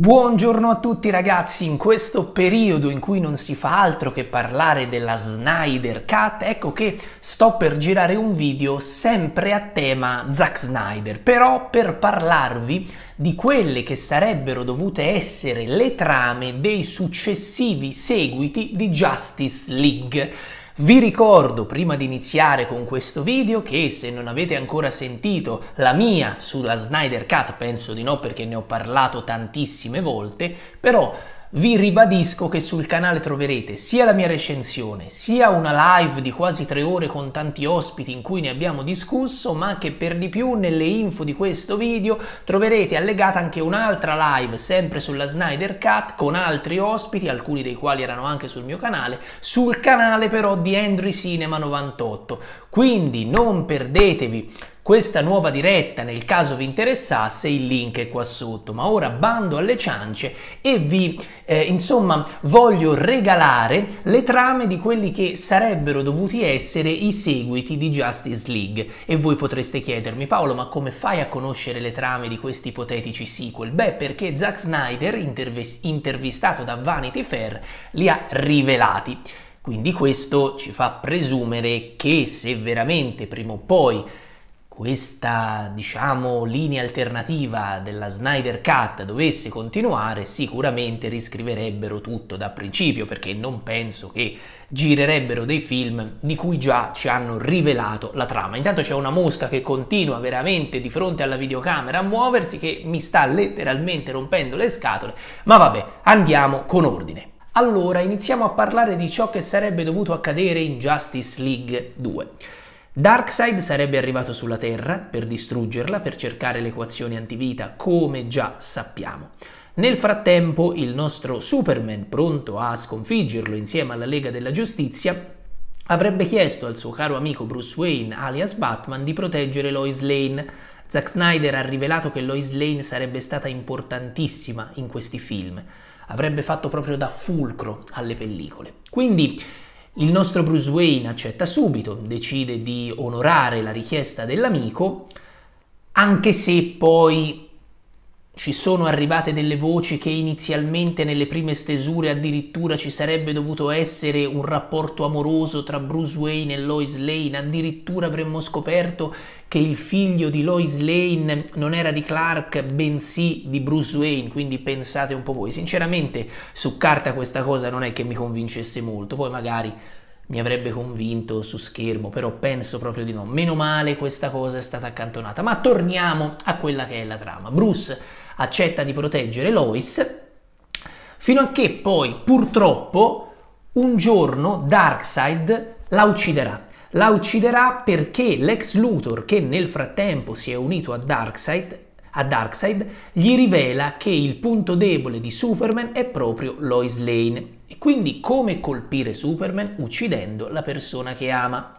Buongiorno a tutti ragazzi, in questo periodo in cui non si fa altro che parlare della Snyder Cut, ecco che sto per girare un video sempre a tema Zack Snyder, però per parlarvi di quelle che sarebbero dovute essere le trame dei successivi seguiti di Justice League. Vi ricordo prima di iniziare con questo video che se non avete ancora sentito la mia sulla Snyder Cut, penso di no perché ne ho parlato tantissime volte, però vi ribadisco che sul canale troverete sia la mia recensione, sia una live di quasi tre ore con tanti ospiti in cui ne abbiamo discusso, ma che per di più nelle info di questo video troverete allegata anche un'altra live sempre sulla Snyder Cut con altri ospiti, alcuni dei quali erano anche sul mio canale, sul canale però di Henry Cinema 98. Quindi non perdetevi questa nuova diretta nel caso vi interessasse il link è qua sotto ma ora bando alle ciance e vi eh, insomma voglio regalare le trame di quelli che sarebbero dovuti essere i seguiti di Justice League e voi potreste chiedermi Paolo ma come fai a conoscere le trame di questi ipotetici sequel? Beh perché Zack Snyder intervist- intervistato da Vanity Fair li ha rivelati quindi questo ci fa presumere che se veramente prima o poi questa, diciamo, linea alternativa della Snyder Cut dovesse continuare, sicuramente riscriverebbero tutto da principio, perché non penso che girerebbero dei film di cui già ci hanno rivelato la trama. Intanto c'è una mosca che continua veramente di fronte alla videocamera a muoversi che mi sta letteralmente rompendo le scatole, ma vabbè, andiamo con ordine. Allora, iniziamo a parlare di ciò che sarebbe dovuto accadere in Justice League 2. Darkseid sarebbe arrivato sulla Terra per distruggerla, per cercare l'equazione antivita, come già sappiamo. Nel frattempo, il nostro Superman, pronto a sconfiggerlo insieme alla Lega della Giustizia, avrebbe chiesto al suo caro amico Bruce Wayne, alias Batman, di proteggere Lois Lane. Zack Snyder ha rivelato che Lois Lane sarebbe stata importantissima in questi film. Avrebbe fatto proprio da fulcro alle pellicole. Quindi il nostro Bruce Wayne accetta subito, decide di onorare la richiesta dell'amico, anche se poi ci sono arrivate delle voci che inizialmente nelle prime stesure addirittura ci sarebbe dovuto essere un rapporto amoroso tra Bruce Wayne e Lois Lane, addirittura avremmo scoperto che il figlio di Lois Lane non era di Clark bensì di Bruce Wayne, quindi pensate un po' voi. Sinceramente su carta questa cosa non è che mi convincesse molto, poi magari mi avrebbe convinto su schermo, però penso proprio di no. Meno male questa cosa è stata accantonata. Ma torniamo a quella che è la trama. Bruce accetta di proteggere Lois fino a che poi purtroppo un giorno Darkseid la ucciderà. La ucciderà perché l'ex Luthor, che nel frattempo si è unito a Darkseid, a Darkseid, gli rivela che il punto debole di Superman è proprio Lois Lane quindi come colpire Superman uccidendo la persona che ama.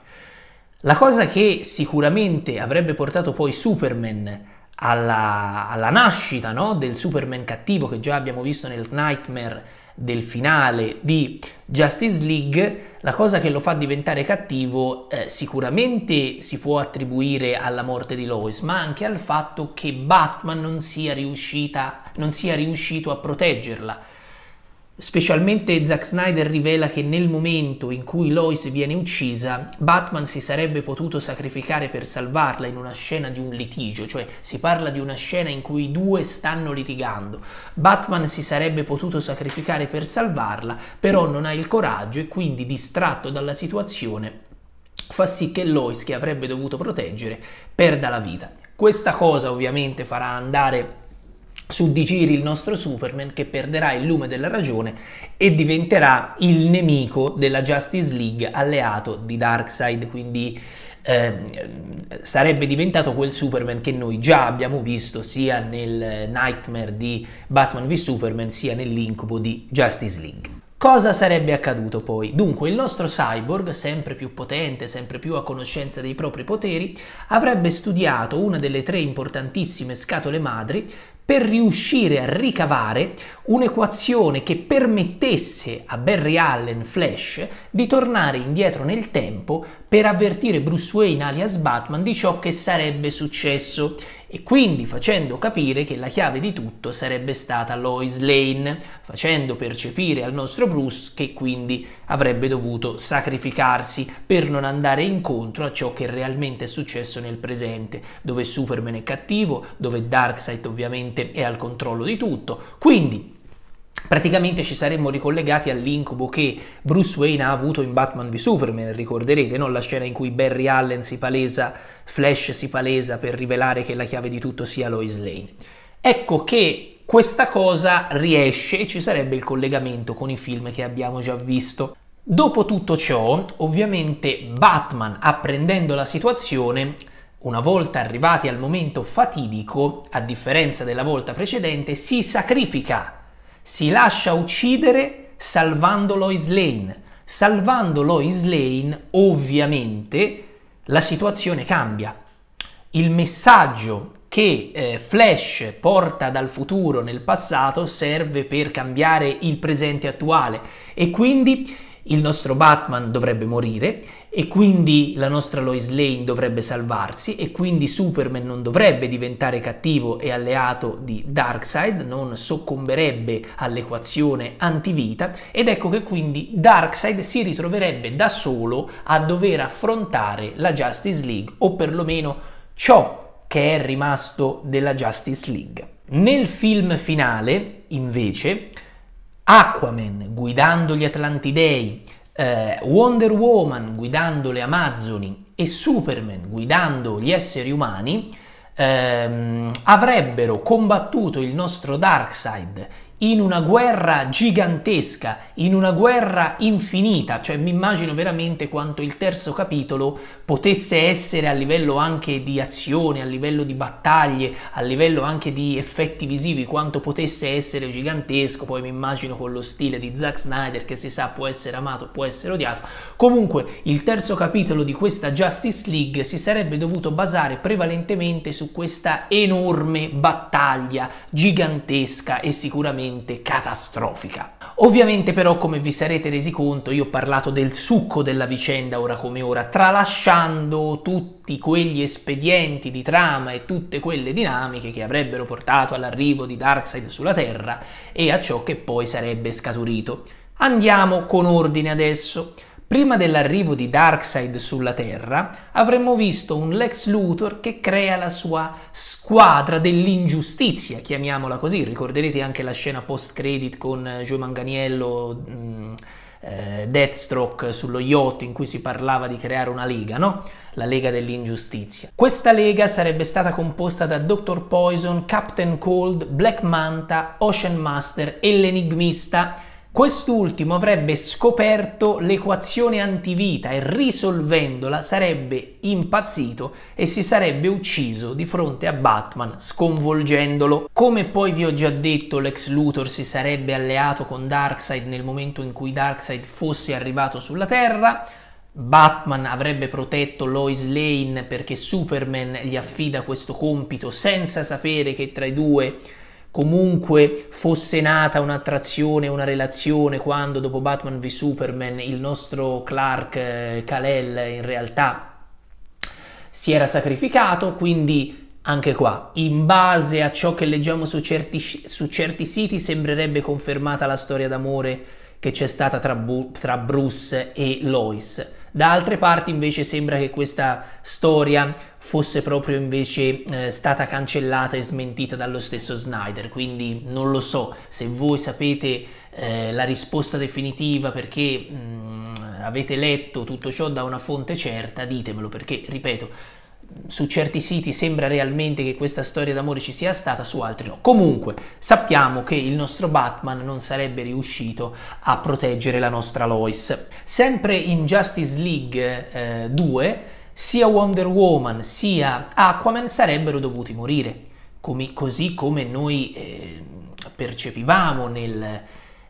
La cosa che sicuramente avrebbe portato poi Superman alla, alla nascita no? del Superman cattivo che già abbiamo visto nel Nightmare del finale di Justice League, la cosa che lo fa diventare cattivo eh, sicuramente si può attribuire alla morte di Lois, ma anche al fatto che Batman non sia, riuscita, non sia riuscito a proteggerla Specialmente Zack Snyder rivela che nel momento in cui Lois viene uccisa, Batman si sarebbe potuto sacrificare per salvarla in una scena di un litigio, cioè si parla di una scena in cui i due stanno litigando. Batman si sarebbe potuto sacrificare per salvarla, però non ha il coraggio e quindi distratto dalla situazione fa sì che Lois, che avrebbe dovuto proteggere, perda la vita. Questa cosa ovviamente farà andare su digiri il nostro Superman che perderà il lume della ragione e diventerà il nemico della Justice League alleato di Darkseid, quindi eh, sarebbe diventato quel Superman che noi già abbiamo visto sia nel eh, Nightmare di Batman v Superman sia nell'incubo di Justice League. Cosa sarebbe accaduto poi? Dunque, il nostro cyborg, sempre più potente, sempre più a conoscenza dei propri poteri, avrebbe studiato una delle tre importantissime scatole madri per riuscire a ricavare un'equazione che permettesse a Barry Allen Flash di tornare indietro nel tempo per avvertire Bruce Wayne alias Batman di ciò che sarebbe successo e quindi facendo capire che la chiave di tutto sarebbe stata Lois Lane, facendo percepire al nostro Bruce che quindi avrebbe dovuto sacrificarsi per non andare incontro a ciò che realmente è successo nel presente, dove Superman è cattivo, dove Darkseid ovviamente mente e al controllo di tutto. Quindi praticamente ci saremmo ricollegati all'incubo che Bruce Wayne ha avuto in Batman v Superman, ricorderete, non la scena in cui Barry Allen si palesa, Flash si palesa per rivelare che la chiave di tutto sia Lois Lane. Ecco che questa cosa riesce e ci sarebbe il collegamento con i film che abbiamo già visto. Dopo tutto ciò, ovviamente Batman, apprendendo la situazione, una volta arrivati al momento fatidico, a differenza della volta precedente, si sacrifica, si lascia uccidere salvando Lois Lane. Salvando Lois Lane, ovviamente, la situazione cambia. Il messaggio che eh, Flash porta dal futuro nel passato serve per cambiare il presente attuale e quindi il nostro Batman dovrebbe morire e quindi la nostra Lois Lane dovrebbe salvarsi e quindi Superman non dovrebbe diventare cattivo e alleato di Darkseid, non soccomberebbe all'equazione antivita ed ecco che quindi Darkseid si ritroverebbe da solo a dover affrontare la Justice League o perlomeno ciò che è rimasto della Justice League. Nel film finale, invece, Aquaman guidando gli Atlantidei eh, Wonder Woman guidando le Amazzoni e Superman guidando gli esseri umani ehm, avrebbero combattuto il nostro Darkseid in una guerra gigantesca, in una guerra infinita, cioè mi immagino veramente quanto il terzo capitolo potesse essere a livello anche di azione, a livello di battaglie, a livello anche di effetti visivi, quanto potesse essere gigantesco, poi mi immagino con lo stile di Zack Snyder che si sa può essere amato, può essere odiato. Comunque il terzo capitolo di questa Justice League si sarebbe dovuto basare prevalentemente su questa enorme battaglia gigantesca e sicuramente assolutamente catastrofica. Ovviamente però come vi sarete resi conto io ho parlato del succo della vicenda ora come ora, tralasciando tutti quegli espedienti di trama e tutte quelle dinamiche che avrebbero portato all'arrivo di Darkseid sulla Terra e a ciò che poi sarebbe scaturito. Andiamo con ordine adesso. Prima dell'arrivo di Darkseid sulla Terra, avremmo visto un Lex Luthor che crea la sua squadra dell'ingiustizia, chiamiamola così. Ricorderete anche la scena post-credit con Joe Manganiello. Mh, mm, eh, Deathstroke sullo yacht in cui si parlava di creare una lega, no? La Lega dell'Ingiustizia. Questa lega sarebbe stata composta da Dr. Poison, Captain Cold, Black Manta, Ocean Master e l'Enigmista Quest'ultimo avrebbe scoperto l'equazione antivita e risolvendola sarebbe impazzito e si sarebbe ucciso di fronte a Batman, sconvolgendolo. Come poi vi ho già detto, l'ex Luthor si sarebbe alleato con Darkseid nel momento in cui Darkseid fosse arrivato sulla Terra. Batman avrebbe protetto Lois Lane perché Superman gli affida questo compito senza sapere che tra i due comunque fosse nata un'attrazione, una relazione quando dopo Batman v Superman il nostro Clark eh, Kalel in realtà si era sacrificato, quindi anche qua, in base a ciò che leggiamo su certi, su certi siti, sembrerebbe confermata la storia d'amore che c'è stata tra, Bu- tra Bruce e Lois. Da altre parti invece sembra che questa storia fosse proprio invece eh, stata cancellata e smentita dallo stesso Snyder, quindi non lo so se voi sapete eh, la risposta definitiva perché mh, mm, avete letto tutto ciò da una fonte certa, ditemelo perché, ripeto, su certi siti sembra realmente che questa storia d'amore ci sia stata, su altri no. Comunque sappiamo che il nostro Batman non sarebbe riuscito a proteggere la nostra Lois. Sempre in Justice League eh, 2 sia Wonder Woman sia Aquaman sarebbero dovuti morire, come, così come noi eh, percepivamo nel,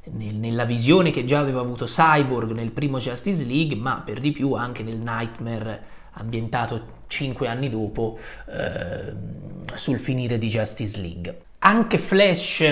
nel, nella visione che già aveva avuto Cyborg nel primo Justice League, ma per di più anche nel Nightmare ambientato 5 anni dopo eh, sul finire di Justice League. Anche Flash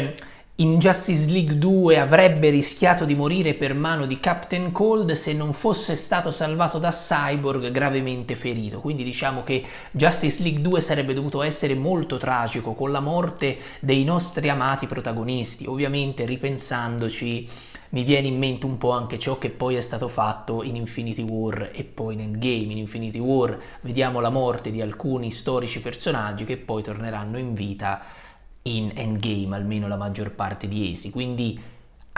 in Justice League 2 avrebbe rischiato di morire per mano di Captain Cold se non fosse stato salvato da Cyborg gravemente ferito, quindi diciamo che Justice League 2 sarebbe dovuto essere molto tragico con la morte dei nostri amati protagonisti. Ovviamente ripensandoci mi viene in mente un po' anche ciò che poi è stato fatto in Infinity War e poi in Endgame. In Infinity War vediamo la morte di alcuni storici personaggi che poi torneranno in vita in Endgame, almeno la maggior parte di essi, quindi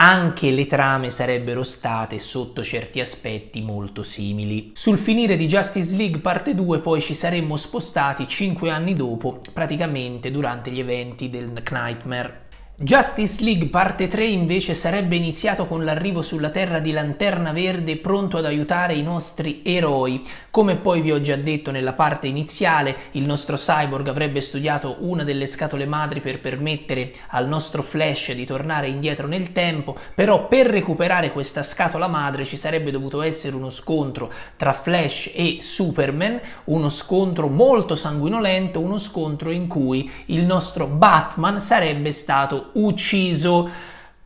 anche le trame sarebbero state sotto certi aspetti molto simili. Sul finire di Justice League parte 2 poi ci saremmo spostati 5 anni dopo, praticamente durante gli eventi del Nightmare Justice League parte 3 invece sarebbe iniziato con l'arrivo sulla Terra di Lanterna Verde pronto ad aiutare i nostri eroi. Come poi vi ho già detto nella parte iniziale, il nostro cyborg avrebbe studiato una delle scatole madri per permettere al nostro Flash di tornare indietro nel tempo, però per recuperare questa scatola madre ci sarebbe dovuto essere uno scontro tra Flash e Superman, uno scontro molto sanguinolento, uno scontro in cui il nostro Batman sarebbe stato ucciso.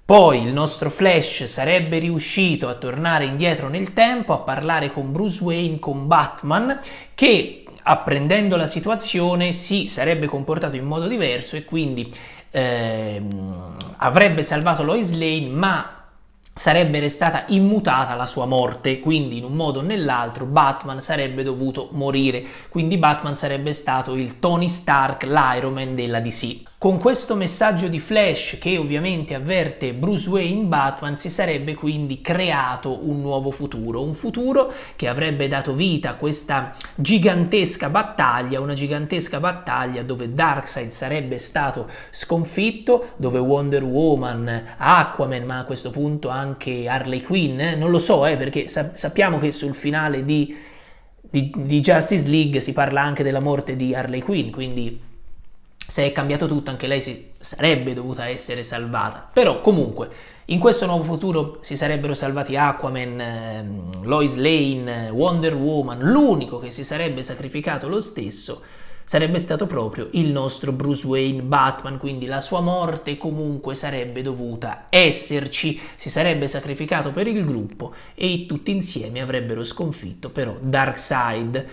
Poi il nostro Flash sarebbe riuscito a tornare indietro nel tempo, a parlare con Bruce Wayne, con Batman, che apprendendo la situazione si sarebbe comportato in modo diverso e quindi ehm, avrebbe salvato Lois Lane, ma sarebbe restata immutata la sua morte, quindi in un modo o nell'altro Batman sarebbe dovuto morire, quindi Batman sarebbe stato il Tony Stark, l'Iron Man della DC. Con questo messaggio di Flash, che ovviamente avverte Bruce Wayne, Batman si sarebbe quindi creato un nuovo futuro, un futuro che avrebbe dato vita a questa gigantesca battaglia, una gigantesca battaglia dove Darkseid sarebbe stato sconfitto, dove Wonder Woman, Aquaman, ma a questo punto anche Harley Quinn, eh? non lo so, eh, perché sa sappiamo che sul finale di, di, di Justice League si parla anche della morte di Harley Quinn, quindi se è cambiato tutto anche lei si, sarebbe dovuta essere salvata. Però comunque in questo nuovo futuro si sarebbero salvati Aquaman, ehm, Lois Lane, Wonder Woman, l'unico che si sarebbe sacrificato lo stesso sarebbe stato proprio il nostro Bruce Wayne Batman, quindi la sua morte comunque sarebbe dovuta esserci, si sarebbe sacrificato per il gruppo e tutti insieme avrebbero sconfitto però Darkseid.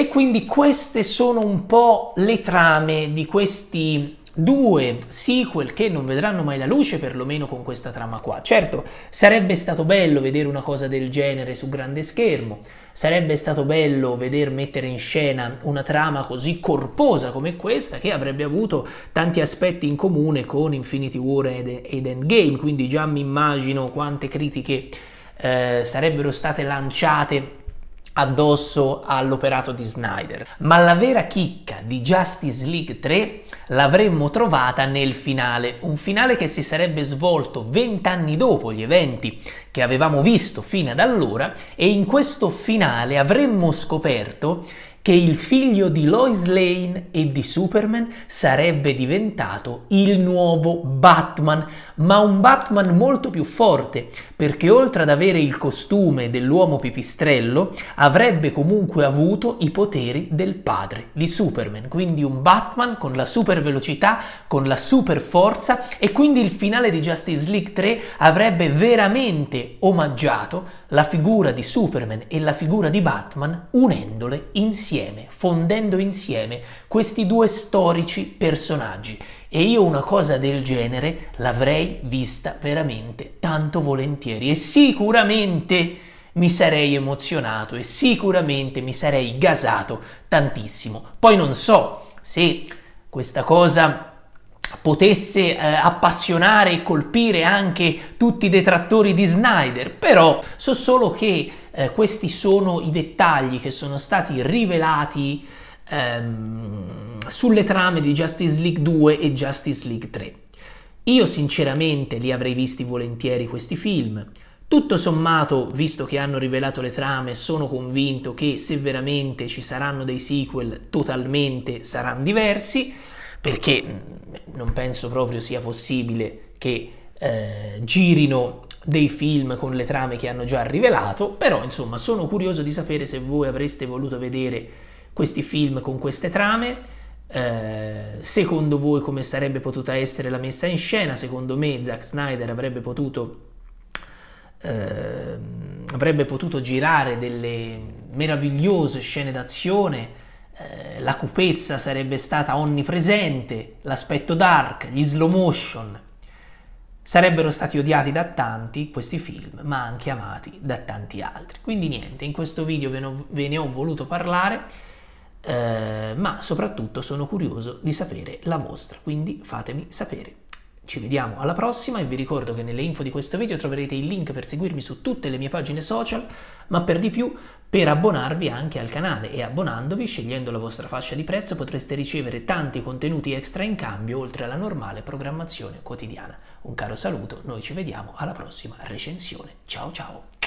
E quindi queste sono un po' le trame di questi due sequel che non vedranno mai la luce, perlomeno con questa trama qua. Certo, sarebbe stato bello vedere una cosa del genere su grande schermo, sarebbe stato bello vedere mettere in scena una trama così corposa come questa, che avrebbe avuto tanti aspetti in comune con Infinity War ed, ed Endgame, quindi già mi immagino quante critiche eh, sarebbero state lanciate addosso all'operato di Snyder. Ma la vera chicca di Justice League 3 l'avremmo trovata nel finale, un finale che si sarebbe svolto vent'anni dopo gli eventi che avevamo visto fino ad allora e in questo finale avremmo scoperto che il figlio di Lois Lane e di Superman sarebbe diventato il nuovo Batman, ma un Batman molto più forte, perché oltre ad avere il costume dell'uomo pipistrello, avrebbe comunque avuto i poteri del padre di Superman, quindi un Batman con la super velocità, con la super forza e quindi il finale di Justice League 3 avrebbe veramente omaggiato la figura di Superman e la figura di Batman unendole insieme insieme, fondendo insieme questi due storici personaggi. E io una cosa del genere l'avrei vista veramente tanto volentieri e sicuramente mi sarei emozionato e sicuramente mi sarei gasato tantissimo. Poi non so se questa cosa potesse eh, appassionare e colpire anche tutti i detrattori di Snyder, però so solo che eh, questi sono i dettagli che sono stati rivelati ehm, sulle trame di Justice League 2 e Justice League 3. Io sinceramente li avrei visti volentieri questi film. Tutto sommato, visto che hanno rivelato le trame, sono convinto che se veramente ci saranno dei sequel totalmente saranno diversi perché mm, non penso proprio sia possibile che eh, girino dei film con le trame che hanno già rivelato, però insomma sono curioso di sapere se voi avreste voluto vedere questi film con queste trame, eh, secondo voi come sarebbe potuta essere la messa in scena, secondo me Zack Snyder avrebbe potuto, eh, avrebbe potuto girare delle meravigliose scene d'azione, eh, la cupezza sarebbe stata onnipresente, l'aspetto dark, gli slow motion. Sarebbero stati odiati da tanti questi film, ma anche amati da tanti altri. Quindi niente, in questo video ve ne ho, ve ne ho voluto parlare. Eh, ma soprattutto sono curioso di sapere la vostra, quindi fatemi sapere. Ci vediamo alla prossima e vi ricordo che nelle info di questo video troverete il link per seguirmi su tutte le mie pagine social, ma per di più per abbonarvi anche al canale e abbonandovi, scegliendo la vostra fascia di prezzo, potreste ricevere tanti contenuti extra in cambio oltre alla normale programmazione quotidiana. Un caro saluto, noi ci vediamo alla prossima recensione. Ciao ciao!